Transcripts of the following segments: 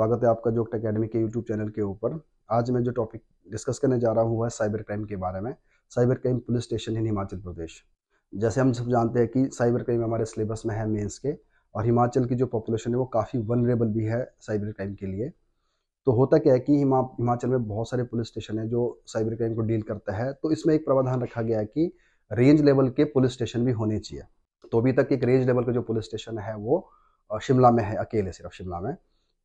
स्वागत है आपका जोक्ट अकेडमी के यूट्यूब चैनल के ऊपर आज मैं जो टॉपिक डिस्कस करने जा रहा हूँ है साइबर क्राइम के बारे में cyber crime police station in Himachal Pradesh जैसे हम सब जानते हैं कि साइबर क्राइम हमारे सिलेबस में है मेंस के और हिमाचल की जो पॉपुलेशन है वो काफ़ी वनरेबल भी है साइबर क्राइम के लिए तो होता क्या है कि हिमा हिमाचल में बहुत सारे पुलिस स्टेशन है जो साइबर क्राइम को डील करता है तो इसमें एक प्रावधान रखा गया है कि रेंज लेवल के पुलिस स्टेशन भी होने चाहिए तो अभी तक एक रेंज लेवल का जो पुलिस स्टेशन है वो शिमला में है अकेले सिर्फ शिमला में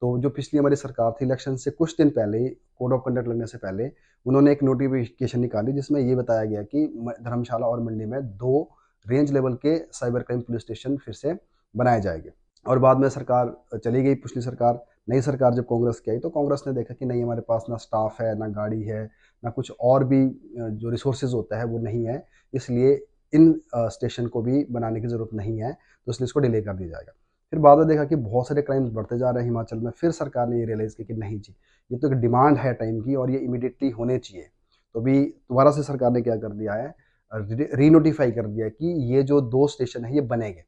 तो जो पिछली हमारी सरकार थी इलेक्शन से कुछ दिन पहले कोड ऑफ कंडक्ट लगने से पहले उन्होंने एक नोटिफिकेशन निकाली जिसमें ये बताया गया कि धर्मशाला और मंडी में दो रेंज लेवल के साइबर क्राइम पुलिस स्टेशन फिर से बनाए जाएंगे और बाद में सरकार चली गई पिछली सरकार नई सरकार जब कांग्रेस की आई तो कांग्रेस ने देखा कि नहीं हमारे पास ना स्टाफ है ना गाड़ी है ना कुछ और भी जो रिसोर्सेज होता है वो नहीं है इसलिए इन स्टेशन को भी बनाने की ज़रूरत नहीं है तो इसलिए इसको डिले कर दिया जाएगा फिर बाद में देखा कि बहुत सारे क्राइम्स बढ़ते जा रहे हैं हिमाचल में फिर सरकार ने ये रियलाइज़ किया कि नहीं जी ये तो एक डिमांड है टाइम की और ये इमिडिएटली होने चाहिए तो अभी दोबारा से सरकार ने क्या कर दिया है रीनोटिफाई कर दिया कि ये जो दो स्टेशन है ये बनेंगे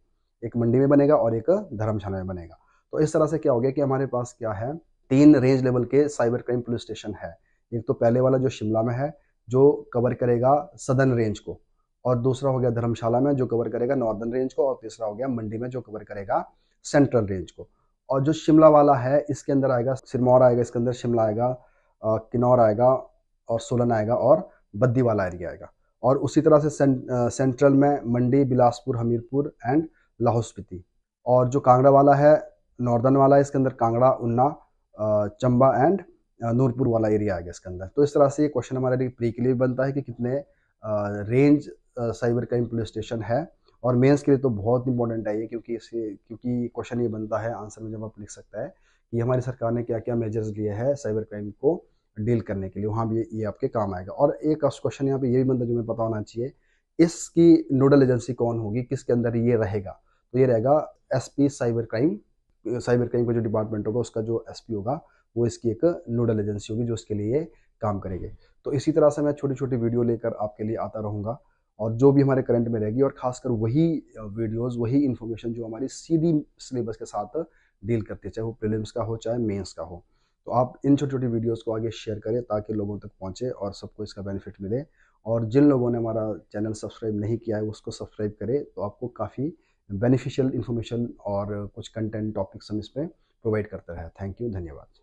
एक मंडी में बनेगा और एक धर्मशाला में बनेगा तो इस तरह से क्या हो गया कि हमारे पास क्या है तीन रेंज लेवल के साइबर क्राइम पुलिस स्टेशन है एक तो पहले वाला जो शिमला में है जो कवर करेगा सदर्न रेंज को और दूसरा हो गया धर्मशाला में जो कवर करेगा नॉर्दर्न रेंज को और तीसरा हो गया मंडी में जो कवर करेगा सेंट्रल रेंज को और जो शिमला वाला है इसके अंदर आएगा सिरमौर आएगा इसके अंदर शिमला आएगा किन्नौर आएगा और सोलन आएगा और बद्दी वाला एरिया आएगा और उसी तरह से सेंट्रल में मंडी बिलासपुर हमीरपुर एंड लाहौल स्पीति और जो कांगड़ा वाला है नॉर्दर्न वाला है इसके अंदर कांगड़ा उन्ना चंबा एंड नूरपुर वाला एरिया आएगा इसके अंदर तो इस तरह से ये क्वेश्चन हमारे लिए प्री के लिए बनता है कि कितने range cyber crime police station है और मेंस के लिए तो बहुत इंपॉर्टेंट है ये क्योंकि इससे क्योंकि क्वेश्चन ये बनता है आंसर में जब आप लिख सकता है कि हमारी सरकार ने क्या क्या मेजर्स लिए है साइबर क्राइम को डील करने के लिए वहाँ भी ये आपके काम आएगा और एक क्वेश्चन यहाँ पे ये भी बनता है जो पता होना चाहिए इसकी नोडल एजेंसी कौन होगी किसके अंदर ये रहेगा तो ये रहेगा एस साइबर क्राइम साइबर क्राइम का जो डिपार्टमेंट होगा उसका जो एस होगा वो इसकी एक नोडल एजेंसी होगी जो उसके लिए काम करेगी तो इसी तरह से मैं छोटी छोटी वीडियो लेकर आपके लिए आता रहूँगा और जो भी हमारे करंट में रहेगी और खासकर वही वीडियोस वही इन्फॉर्मेशन जो हमारी सीधी सिलेबस के साथ डील करती है चाहे वो प्रिलिम्स का हो चाहे मेंस का हो तो आप इन छोटी छोटी वीडियोस को आगे शेयर करें ताकि लोगों तक पहुंचे और सबको इसका बेनिफिट मिले और जिन लोगों ने हमारा चैनल सब्सक्राइब नहीं किया है उसको सब्सक्राइब करें तो आपको काफ़ी बेनिफिशियल इन्फॉर्मेशन और कुछ कंटेंट टॉपिक्स हम इस पर प्रोवाइड करते रहे थैंक यू धन्यवाद